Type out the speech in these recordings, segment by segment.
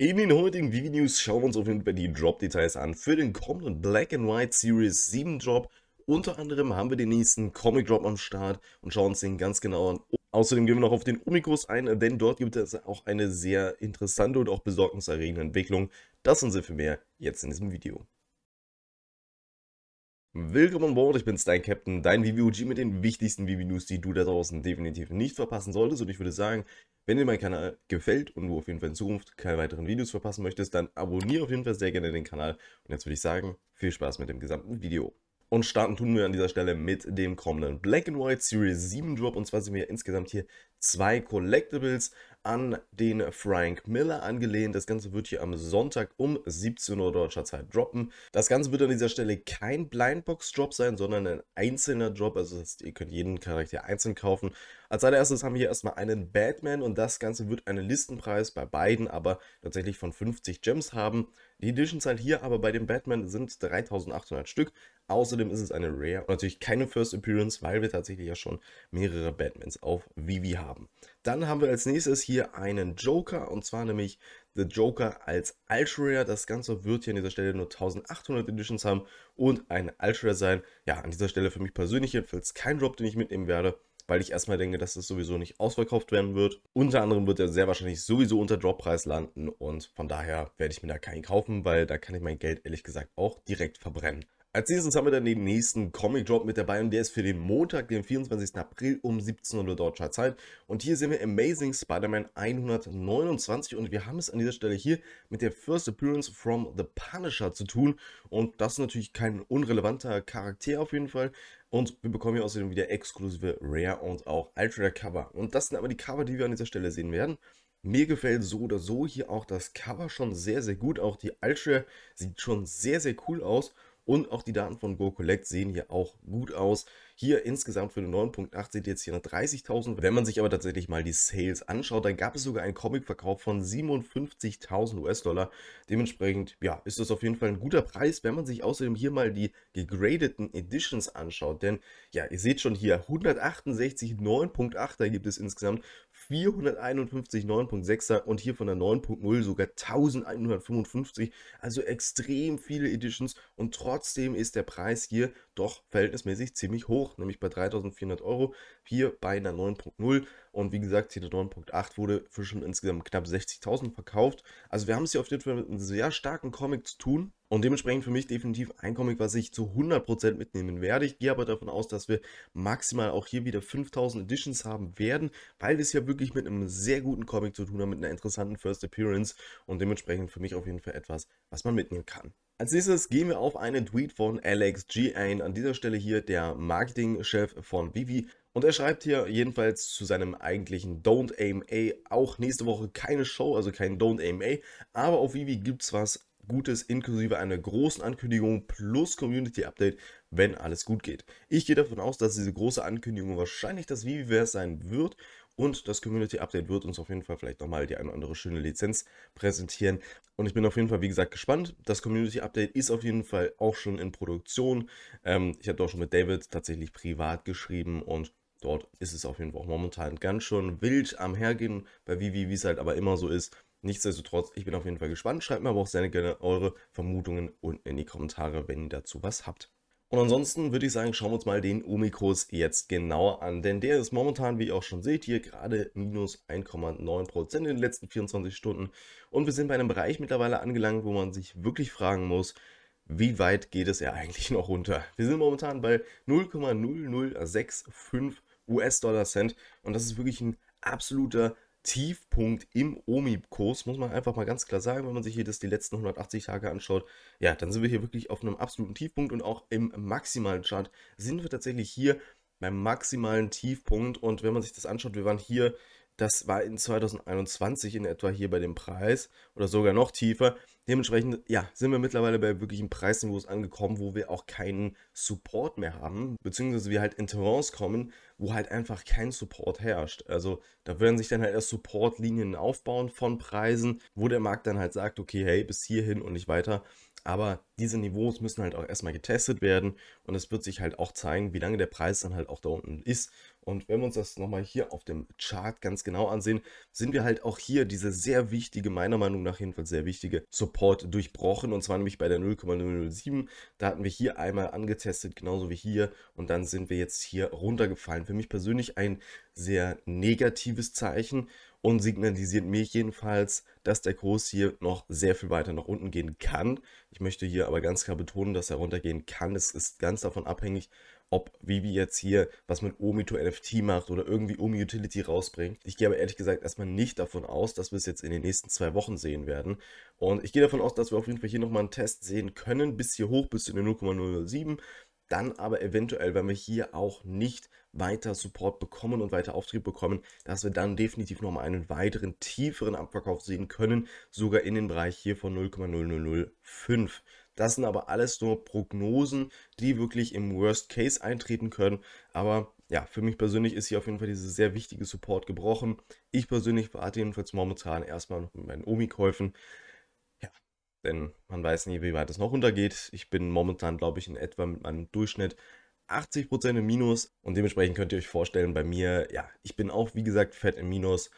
In den heutigen Videos schauen wir uns auf jeden Fall die Drop-Details an für den kommenden Black and White Series 7 Drop. Unter anderem haben wir den nächsten Comic Drop am Start und schauen uns den ganz genau an. Außerdem gehen wir noch auf den Umikurs ein, denn dort gibt es auch eine sehr interessante und auch besorgniserregende Entwicklung. Das und sehr viel mehr jetzt in diesem Video. Willkommen an Bord, ich bin's, dein Captain, dein VVOG mit den wichtigsten VV-News, die du da draußen definitiv nicht verpassen solltest. Und ich würde sagen, wenn dir mein Kanal gefällt und du auf jeden Fall in Zukunft keine weiteren Videos verpassen möchtest, dann abonniere auf jeden Fall sehr gerne den Kanal. Und jetzt würde ich sagen, viel Spaß mit dem gesamten Video. Und starten tun wir an dieser Stelle mit dem kommenden Black White Series 7 Drop. Und zwar sind wir insgesamt hier zwei Collectibles an den Frank Miller angelehnt. Das Ganze wird hier am Sonntag um 17 Uhr deutscher Zeit droppen. Das Ganze wird an dieser Stelle kein Blindbox-Drop sein, sondern ein einzelner Drop. Also das heißt, ihr könnt jeden Charakter einzeln kaufen. Als allererstes haben wir hier erstmal einen Batman und das Ganze wird einen Listenpreis bei beiden aber tatsächlich von 50 Gems haben. Die Editions halt hier aber bei dem Batman sind 3800 Stück. Außerdem ist es eine Rare und natürlich keine First Appearance, weil wir tatsächlich ja schon mehrere Batmans auf Vivi haben. Dann haben wir als nächstes hier einen Joker und zwar nämlich The Joker als Ultra. Rare. Das Ganze wird hier an dieser Stelle nur 1800 Editions haben und ein Ultra Rare sein. Ja, an dieser Stelle für mich persönlich jedenfalls kein Drop, den ich mitnehmen werde weil ich erstmal denke, dass es das sowieso nicht ausverkauft werden wird. Unter anderem wird er sehr wahrscheinlich sowieso unter Droppreis landen und von daher werde ich mir da keinen kaufen, weil da kann ich mein Geld ehrlich gesagt auch direkt verbrennen. Als nächstes haben wir dann den nächsten Comic Drop mit dabei und der ist für den Montag, den 24. April um 17 Uhr deutscher Zeit. Und hier sehen wir Amazing Spider-Man 129 und wir haben es an dieser Stelle hier mit der First Appearance from the Punisher zu tun. Und das ist natürlich kein unrelevanter Charakter auf jeden Fall, und wir bekommen hier außerdem wieder exklusive Rare und auch Ultra Cover. Und das sind aber die Cover, die wir an dieser Stelle sehen werden. Mir gefällt so oder so hier auch das Cover schon sehr, sehr gut. Auch die Ultra sieht schon sehr, sehr cool aus. Und auch die Daten von Go Collect sehen hier auch gut aus. Hier insgesamt für den 9.8 Punkt seht ihr jetzt hier 30.000. Wenn man sich aber tatsächlich mal die Sales anschaut, dann gab es sogar einen Comic-Verkauf von 57.000 US-Dollar. Dementsprechend, ja, ist das auf jeden Fall ein guter Preis, wenn man sich außerdem hier mal die gegradeten Editions anschaut. Denn, ja, ihr seht schon hier, 168 9.8er gibt es insgesamt, 451 9.6er und hier von der 9.0 sogar 1155, also extrem viele Editions und trotzdem ist der Preis hier doch verhältnismäßig ziemlich hoch hoch, nämlich bei 3400 Euro, hier bei einer 9.0 und wie gesagt, Titel 9.8 wurde für schon insgesamt knapp 60.000 verkauft. Also wir haben es hier auf jeden Fall mit einem sehr starken Comic zu tun. Und dementsprechend für mich definitiv ein Comic, was ich zu 100% mitnehmen werde. Ich gehe aber davon aus, dass wir maximal auch hier wieder 5000 Editions haben werden, weil wir es ja wirklich mit einem sehr guten Comic zu tun haben, mit einer interessanten First Appearance und dementsprechend für mich auf jeden Fall etwas, was man mitnehmen kann. Als nächstes gehen wir auf einen Tweet von Alex G ein. An dieser Stelle hier der Marketingchef von Vivi und er schreibt hier jedenfalls zu seinem eigentlichen Don't Aim A auch nächste Woche keine Show, also kein Don't Aim A, aber auf Vivi gibt es was Gutes inklusive einer großen Ankündigung plus Community Update, wenn alles gut geht. Ich gehe davon aus, dass diese große Ankündigung wahrscheinlich das Viviverse sein wird und das Community Update wird uns auf jeden Fall vielleicht nochmal die eine oder andere schöne Lizenz präsentieren. Und ich bin auf jeden Fall, wie gesagt, gespannt. Das Community Update ist auf jeden Fall auch schon in Produktion. Ähm, ich habe auch schon mit David tatsächlich privat geschrieben und Dort ist es auf jeden Fall auch momentan ganz schön wild am Hergehen bei Vivi, wie es halt aber immer so ist. Nichtsdestotrotz, ich bin auf jeden Fall gespannt. Schreibt mir aber auch sehr gerne eure Vermutungen unten in die Kommentare, wenn ihr dazu was habt. Und ansonsten würde ich sagen, schauen wir uns mal den Umikurs jetzt genauer an, denn der ist momentan, wie ihr auch schon seht, hier gerade minus 1,9% in den letzten 24 Stunden und wir sind bei einem Bereich mittlerweile angelangt, wo man sich wirklich fragen muss, wie weit geht es ja eigentlich noch runter? Wir sind momentan bei 0,0065 US-Dollar-Cent. Und das ist wirklich ein absoluter Tiefpunkt im OMI-Kurs, muss man einfach mal ganz klar sagen, wenn man sich hier das die letzten 180 Tage anschaut, ja, dann sind wir hier wirklich auf einem absoluten Tiefpunkt und auch im maximalen Chart sind wir tatsächlich hier beim maximalen Tiefpunkt und wenn man sich das anschaut, wir waren hier das war in 2021 in etwa hier bei dem Preis oder sogar noch tiefer. Dementsprechend, ja, sind wir mittlerweile bei wirklichen Preisniveaus angekommen, wo wir auch keinen Support mehr haben, beziehungsweise wir halt in Terrains kommen, wo halt einfach kein Support herrscht. Also da werden sich dann halt erst Supportlinien aufbauen von Preisen, wo der Markt dann halt sagt, okay, hey, bis hierhin und nicht weiter. Aber diese Niveaus müssen halt auch erstmal getestet werden und es wird sich halt auch zeigen, wie lange der Preis dann halt auch da unten ist. Und wenn wir uns das nochmal hier auf dem Chart ganz genau ansehen, sind wir halt auch hier diese sehr wichtige, meiner Meinung nach jedenfalls sehr wichtige Support durchbrochen. Und zwar nämlich bei der 0,007. Da hatten wir hier einmal angetestet, genauso wie hier. Und dann sind wir jetzt hier runtergefallen. Für mich persönlich ein sehr negatives Zeichen und signalisiert mir jedenfalls, dass der Kurs hier noch sehr viel weiter nach unten gehen kann. Ich möchte hier aber ganz klar betonen, dass er runtergehen kann. Es ist ganz davon abhängig, ob Vivi jetzt hier was mit Omi to NFT macht oder irgendwie Omi Utility rausbringt. Ich gehe aber ehrlich gesagt erstmal nicht davon aus, dass wir es jetzt in den nächsten zwei Wochen sehen werden. Und ich gehe davon aus, dass wir auf jeden Fall hier nochmal einen Test sehen können, bis hier hoch, bis in den 0,007 dann aber eventuell, wenn wir hier auch nicht weiter Support bekommen und weiter Auftrieb bekommen, dass wir dann definitiv nochmal einen weiteren tieferen Abverkauf sehen können, sogar in den Bereich hier von 0,0005. Das sind aber alles nur Prognosen, die wirklich im Worst Case eintreten können, aber ja, für mich persönlich ist hier auf jeden Fall dieses sehr wichtige Support gebrochen. Ich persönlich warte jedenfalls momentan erstmal noch mit meinen Omi-Käufen denn man weiß nie, wie weit es noch runtergeht. Ich bin momentan, glaube ich, in etwa mit meinem Durchschnitt 80% im Minus und dementsprechend könnt ihr euch vorstellen, bei mir, ja, ich bin auch, wie gesagt, fett im Minus,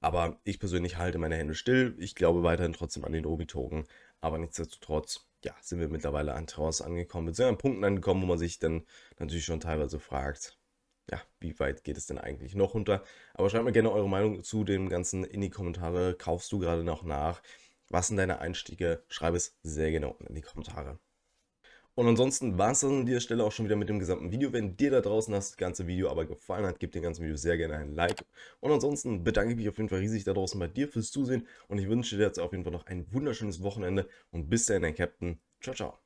aber ich persönlich halte meine Hände still. Ich glaube weiterhin trotzdem an den Obi-Token, aber nichtsdestotrotz, ja, sind wir mittlerweile an Trance angekommen, beziehungsweise an Punkten angekommen, wo man sich dann natürlich schon teilweise fragt, ja, wie weit geht es denn eigentlich noch runter? Aber schreibt mir gerne eure Meinung zu dem Ganzen in die Kommentare. Kaufst du gerade noch nach? Was sind deine Einstiege? Schreib es sehr genau in die Kommentare. Und ansonsten war es dann an dieser Stelle auch schon wieder mit dem gesamten Video. Wenn dir da draußen das ganze Video aber gefallen hat, gib dem ganzen Video sehr gerne ein Like. Und ansonsten bedanke ich mich auf jeden Fall riesig da draußen bei dir fürs Zusehen und ich wünsche dir jetzt auf jeden Fall noch ein wunderschönes Wochenende und bis dahin, dein Captain. Ciao, ciao.